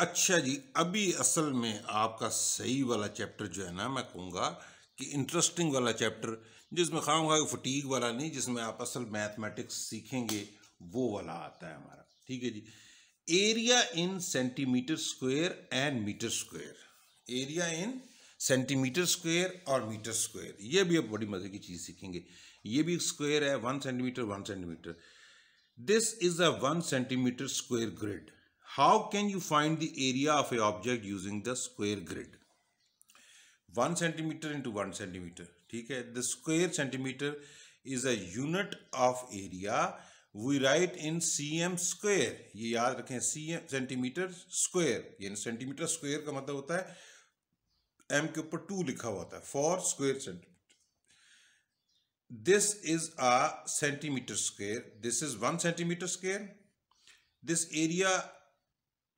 अच्छा जी अभी असल में आपका सही वाला चैप्टर जो है ना मैं कहूँगा कि इंटरेस्टिंग वाला चैप्टर जिसमें खाऊंगा कि फटीक वाला नहीं जिसमें आप असल मैथमेटिक्स सीखेंगे वो वाला आता है हमारा ठीक है जी area in centimetre square and metre square area in centimetre square और मीटर स्क्वायर ये भी आप बड़ी मज़े की चीज़ सीखेंगे ये भी स्क्वायर है one centimetre one centimetre this is a one centimetre square grid How can you find the area of a object using the square grid? 1 centimeter into 1 centimeter. ठीक है The square centimeter is a unit of area. We write in cm square. ये याद रखें cm centimetre square यानी centimetre square का मतलब होता है एम के ऊपर टू लिखा हुआ होता है for square centimetre this is a centimeter square this is one centimeter square this area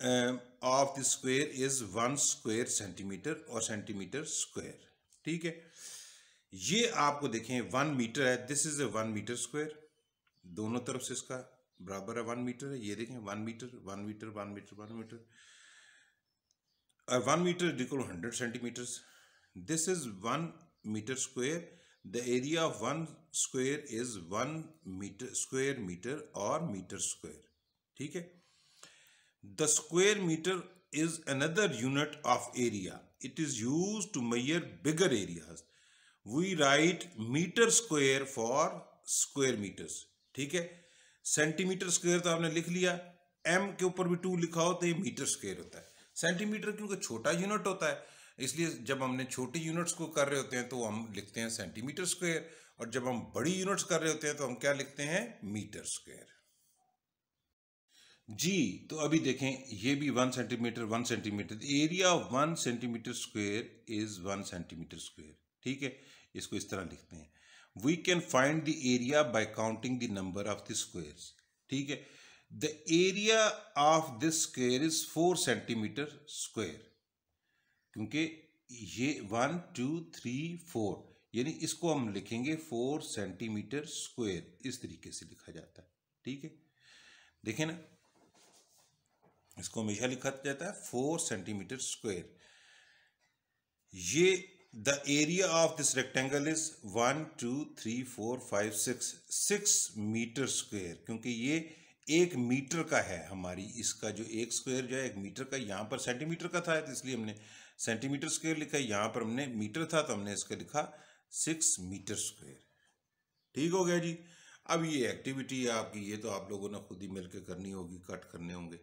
of the square is one square centimetre और सेंटीमीटर स्क्वायर ठीक है ये आपको देखें वन मीटर है this is a one metre square दोनों तरफ से इसका बराबर है वन मीटर है ये देखें one metre one metre one metre one metre one metre equal hundred centimetre this is one metre square the area of one square is one metre square metre और मीटर स्क्वायर ठीक है The square meter is another unit of area. It is used to measure bigger areas. We write meter square for square meters. ठीक है centimetre square तो आपने लिख लिया M के ऊपर भी टू लिखा हो तो ये मीटर स्क्वायर होता है सेंटीमीटर क्योंकि छोटा यूनिट होता है इसलिए जब हमने छोटे यूनिट्स को कर रहे होते हैं तो हम लिखते हैं सेंटीमीटर स्क्वायर और जब हम बड़ी यूनिट्स कर रहे होते हैं तो हम क्या लिखते हैं मीटर स्क्वायर जी तो अभी देखें ये भी one centimetre one centimetre area of one centimetre square is one centimetre square ठीक है इसको इस तरह लिखते हैं we can find the area by counting the number of the squares ठीक है the area of this square is four centimetre square क्योंकि ये वन टू थ्री फोर यानी इसको हम लिखेंगे फोर सेंटीमीटर स्क्वेयर इस तरीके से लिखा जाता है ठीक है देखें ना इसको हमेशा लिखा जाता है फोर सेंटीमीटर स्क्वेयर ये the area of this rectangle is one two three four five six six metre square क्योंकि ये एक मीटर का है हमारी इसका जो एक स्क्वायर जो है एक मीटर का यहाँ पर सेंटीमीटर का था तो इसलिए हमने सेंटीमीटर स्क्वायर लिखा यहाँ पर हमने मीटर था तो हमने इसका लिखा सिक्स मीटर स्क्वायर ठीक हो गया जी अब ये एक्टिविटी है आपकी ये तो आप लोगों ने खुद ही मिलकर करनी होगी कट करने होंगे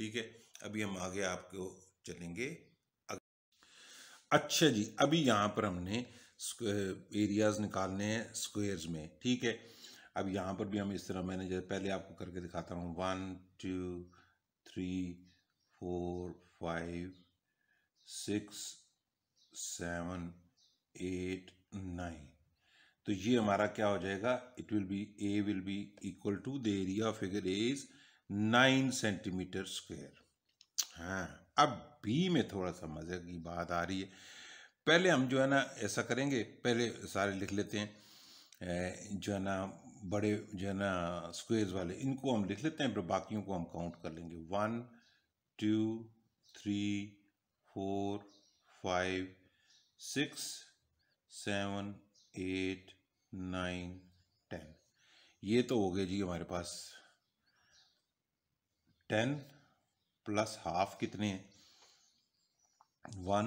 ठीक है अभी हम आगे आपको चलेंगे अच्छा जी अभी यहाँ पर हमने एरियाज निकालने हैं स्क्वेयर्स में ठीक है अब यहाँ पर भी हम इस तरह मैंने जैसे पहले आपको करके दिखाता हूँ one two three four five six seven eight nine तो ये हमारा क्या हो जाएगा it will be a will be equal to the area figure is nine centimetre square हाँ अब बी में थोड़ा सा मज़े की बात आ रही है पहले हम जो है ना ऐसा करेंगे पहले सारे लिख लेते हैं जो है ना बड़े जो है ना स्क्वेयर्स वाले इनको हम लिख लेते हैं फिर बाकियों को हम काउंट कर लेंगे one two three four five six seven eight nine ten ये तो हो गए जी हमारे पास टेन प्लस हाफ कितने हैं one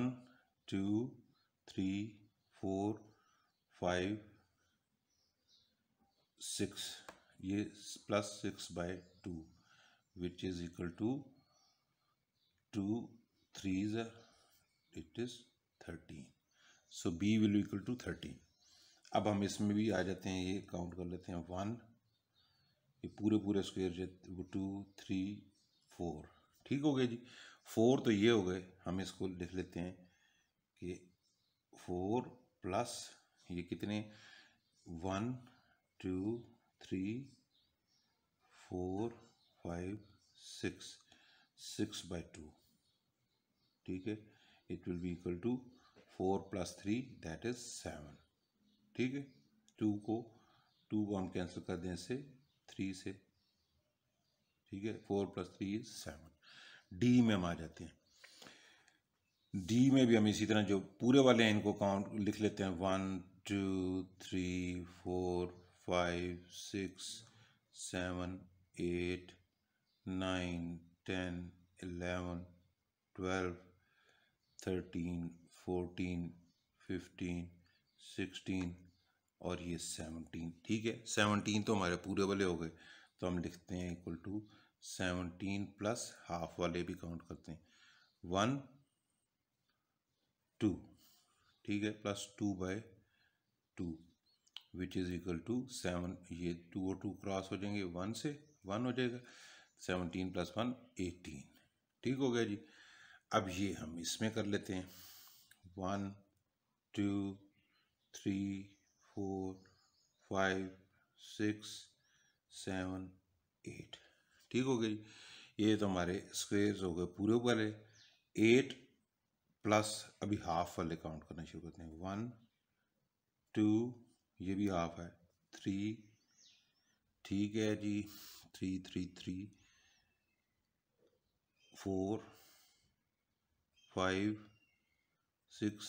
two three four five six ये plus six by two which is equal to two three it is thirteen so B will equal to thirteen अब हम इसमें भी आ जाते हैं ये काउंट कर लेते हैं वन ये पूरे पूरे स्क्वायर टू थ्री फोर ठीक हो गया जी फोर तो ये हो गए हम इसको लिख लेते हैं कि फोर प्लस ये कितने one two three four five six six by two ठीक है it will be equal to four plus three that is seven ठीक है टू को टू को हम कैंसिल कर दें से थ्री से ठीक है four plus three is seven D में हम आ जाते हैं डी में भी हम इसी तरह जो पूरे वाले हैं इनको काउंट लिख लेते हैं one two three four five six seven eight nine ten eleven twelve thirteen fourteen fifteen sixteen और ये सेवनटीन ठीक है सेवनटीन तो हमारे पूरे वाले हो गए तो हम लिखते हैं equal to seventeen plus half वाले भी काउंट करते हैं वन टू ठीक है plus two by two which is equal to seven ये टू और टू क्रॉस हो जाएंगे वन से वन हो जाएगा सेवनटीन प्लस वन एटीन ठीक हो गया जी अब ये हम इसमें कर लेते हैं one two three four five six seven eight ठीक हो गई ये तो हमारे स्क्वेयर हो गए पूरे वाले एट प्लस अभी हाफ वाले काउंट करना शुरू करते हैं वन टू ये भी हाफ है थ्री ठीक है जी three three three four five six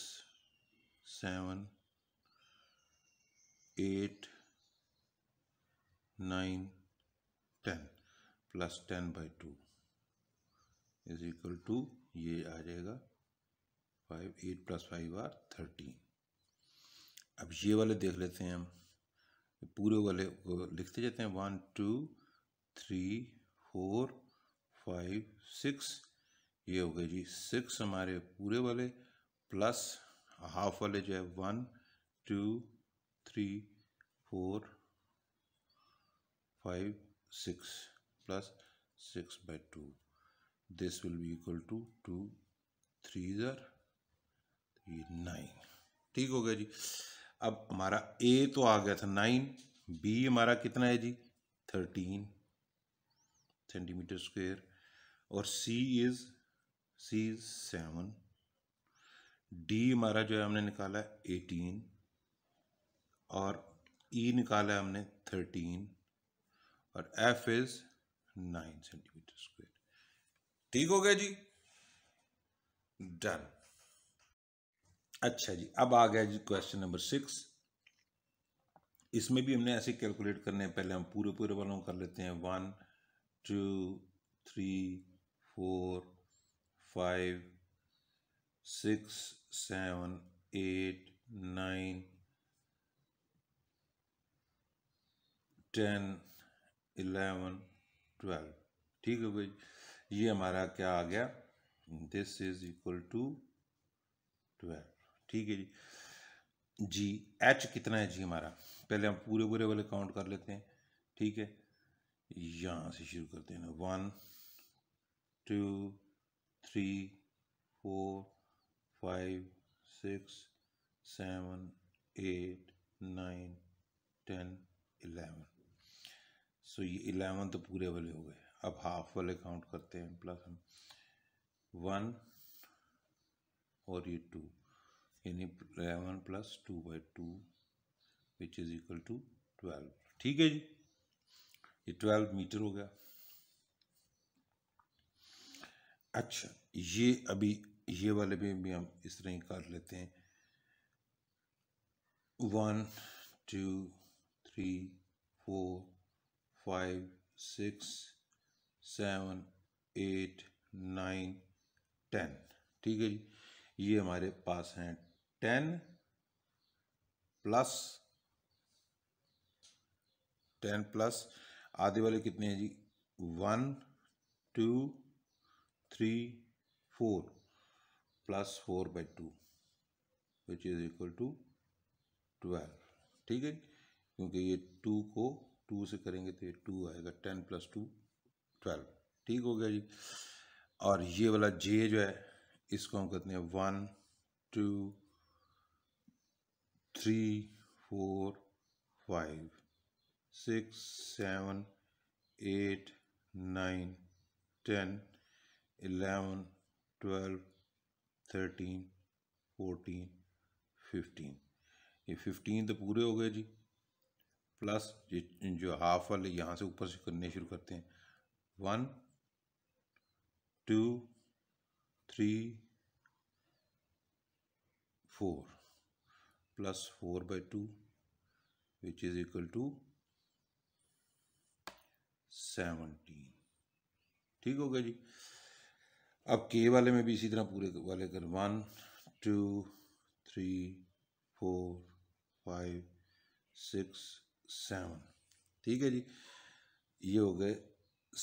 seven eight nine ten plus ten by two is equal to ये आ जाएगा five eight plus five are thirteen अब ये वाले देख लेते हैं हम पूरे वाले लिखते जाते हैं one two three four five six ये हो गए जी सिक्स हमारे पूरे वाले प्लस हाफ वाले जो है one two three four five six plus 6 by 2 this will be equal to 2 three ज़र थ्री नाइन ठीक हो गया जी अब हमारा ए तो आ गया था नाइन बी हमारा कितना है जी थर्टीन सेंटीमीटर स्क्वेयर और C is C is seven D हमारा जो है हमने निकाला है एटीन और ई e निकाला है हमने थर्टीन और F is nine centimetre square ठीक हो गया जी डन अच्छा जी अब आ गया जी क्वेश्चन नंबर सिक्स इसमें भी हमने ऐसे कैलकुलेट करने हैं पहले हम पूरे पूरे वालों कर लेते हैं one two three four five six seven eight nine ten eleven twelve ठीक है भाई ये हमारा क्या आ गया this is equal to twelve ठीक है जी जी एच कितना है जी हमारा पहले हम पूरे पूरे वाले काउंट कर लेते हैं ठीक है यहाँ से शुरू करते हैं ना one two three four five six seven eight nine ten eleven so ये इलेवन तो पूरे वाले हो गए अब हाफ वाले काउंट करते हैं प्लस हम वन और ये टू यानी eleven plus two by two which is equal to twelve ठीक है जी ये ट्वेल्व मीटर हो गया अच्छा ये अभी ये वाले भी, भी हम इस तरह ही काट लेते हैं one two three four five, six seven eight nine ten ठीक है जी ये हमारे पास हैं टेन प्लस टेन प्लस आधे वाले कितने हैं जी one two three four plus four by two which is equal to twelve ठीक है क्योंकि ये टू को टू से करेंगे तो ये टू आएगा टेन प्लस टू ट्वेल्व ठीक हो गया जी और ये वाला जे जो है इसको हम कहते हैं one two three four five six seven eight nine ten eleven twelve thirteen fourteen fifteen ये फिफ्टीन तो पूरे हो गए जी प्लस जो हाफ वाले यहाँ से ऊपर से करने शुरू करते हैं one two three four plus four by two which is equal to seventeen ठीक हो गया जी अब के वाले में भी इसी तरह पूरे वाले कर one two three four five six seven ठीक है जी ये हो गए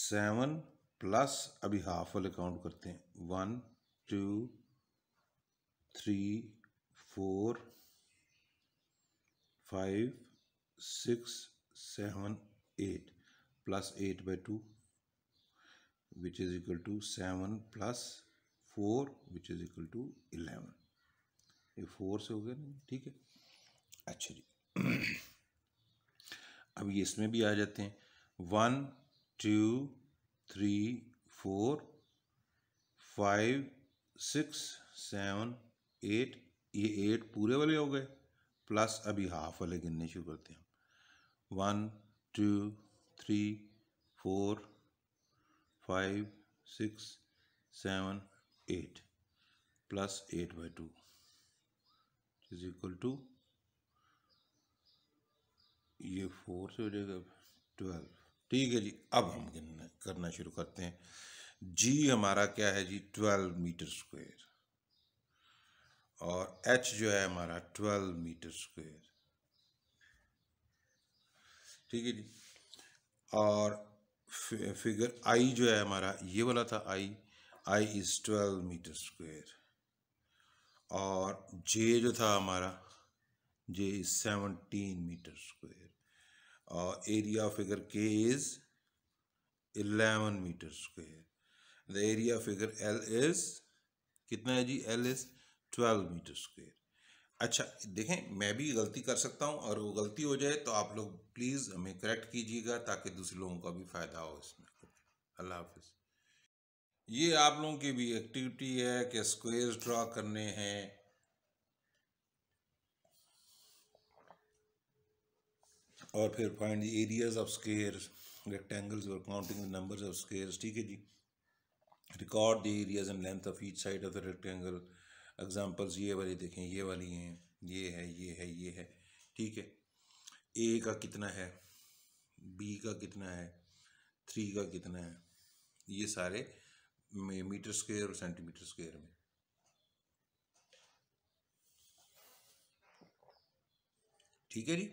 सेवन प्लस अभी हाफ वाले काउंट करते हैं one two three four five six seven eight plus eight by two which is equal to seven plus four which is equal to eleven ये फोर से हो गया ना ठीक है अच्छा जी अब ये इसमें भी आ जाते हैं one two three four five six seven eight ये एट पूरे वाले हो गए प्लस अभी हाफ वाले गिनने शुरू करते हैं one two three four five six seven eight plus eight by two is equal to ये फोर से हो जाएगा ट्वेल्व ठीक है जी अब हम गिनना करना शुरू करते हैं जी हमारा क्या है जी ट्वेल्व मीटर स्क्वायर और एच जो है हमारा ट्वेल्व मीटर स्क्वायर ठीक है जी और फिगर आई जो है हमारा ये वाला था I I is twelve meter square और जे जो था हमारा J is seventeen meter square. Uh, area figure K is eleven meter square. The area figure L is कितना है जी L is 12 meter square. अच्छा देखें मैं भी गलती कर सकता हूँ और वो गलती हो जाए तो आप लोग प्लीज़ हमें करेक्ट कीजिएगा ताकि दूसरे लोगों का भी फ़ायदा हो इसमें अल्लाह हाफिज़ ये आप लोगों की भी एक्टिविटी है कि स्क्वेयर ड्रा करने हैं और फिर find the areas of squares rectangles और काउंटिंग नंबर ऑफ स्केयर्स ठीक है जी record the areas and length of each side of the rectangle examples ये वाली देखें ये वाली हैं ये है ये है ये है ठीक है ए का कितना है बी का कितना है थ्री का कितना है ये सारे मीटर स्केयर और सेंटीमीटर स्केयर में ठीक है जी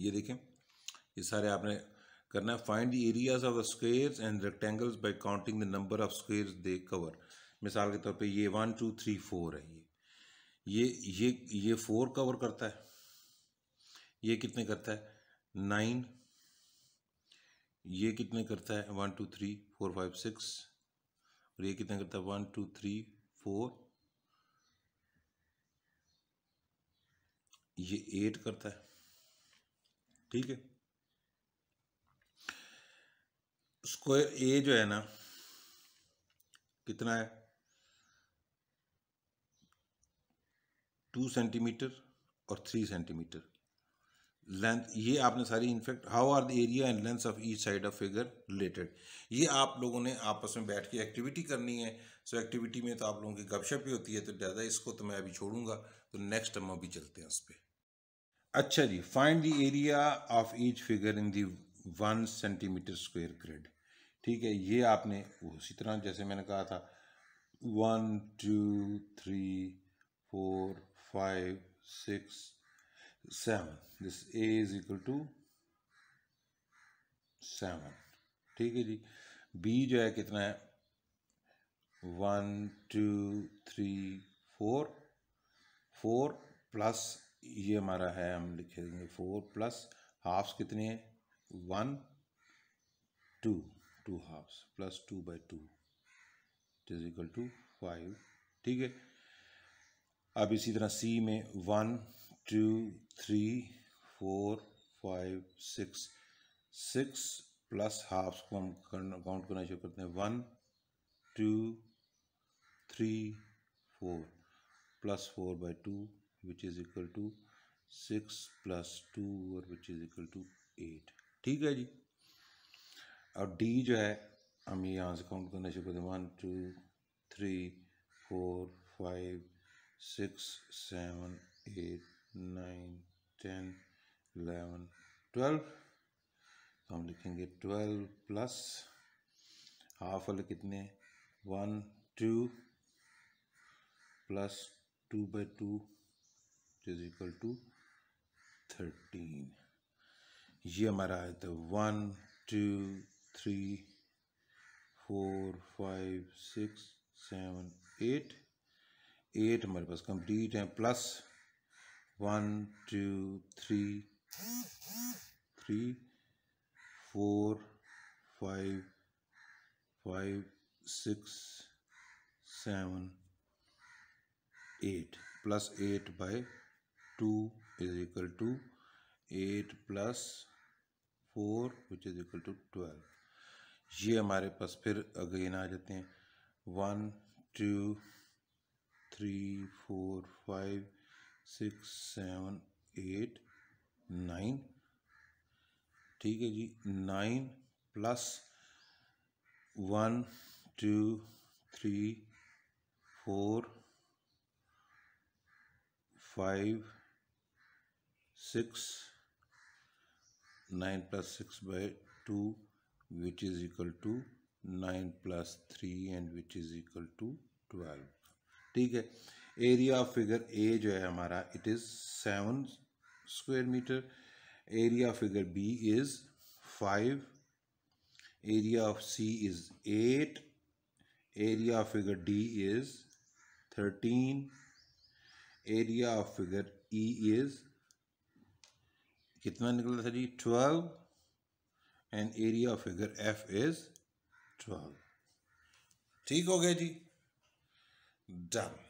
ये देखें ये सारे आपने करना है find the areas of squares and rectangles by counting the number of squares they cover मिसाल के तौर पे ये वन टू थ्री फोर है ये ये ये ये फोर कवर करता है ये कितने करता है नाइन ये कितने करता है one two three four five six और ये कितने करता है वन टू थ्री फोर ये एट करता है ठीक है स्क्वायर ए जो है ना कितना है टू सेंटीमीटर और थ्री सेंटीमीटर लेंथ ये आपने सारी in fact how are the area and length of each side of figure related ये आप लोगों ने आपस में बैठ के एक्टिविटी करनी है सो एक्टिविटी में तो आप लोगों की गपशप ही होती है तो ज़्यादा इसको तो मैं अभी छोड़ूंगा तो नेक्स्ट हम अभी चलते हैं उस पर अच्छा जी find the area of each figure in the one centimetre square grid ठीक है ये आपने उसी तरह जैसे मैंने कहा था one two three four five six seven this A is equal to seven ठीक है जी बी जो है कितना है one two three four four plus ये हमारा है हम लिखेंगे फोर प्लस हाफ्स कितने हैं one two two halves plus two by two is equal to five ठीक है अब इसी तरह सी में one two three four five six six plus halves को हम काउंट करना शुरू करते हैं one two three four plus four by two which is equal to six plus two और which is equal to eight ठीक है जी और डी जो है हम ये यहाँ से काउंट करना शुरू करते one two three four five six seven eight nine ten eleven twelve तो हम लिखेंगे ट्वेल्व प्लस हाफ वाले कितने one two plus two by two is equal to thirteen ये हमारा आया था one two three four five six seven eight eight हमारे पास कंप्लीट है plus one two three three four five five six seven eight plus eight by two is equal to eight plus four which is equal to twelve ये हमारे पास फिर again आ जाते हैं one two three four five six seven eight nine ठीक है जी nine plus one two three four five 6 nine plus six by two which is equal to nine plus three and which is equal to 12 ठीक है area of figure A जो है हमारा it is seven square meter area of figure B is five area of C is eight area of figure D is thirteen area of figure E is कितना निकल था जी twelve and area of figure F is twelve ठीक हो गया जी done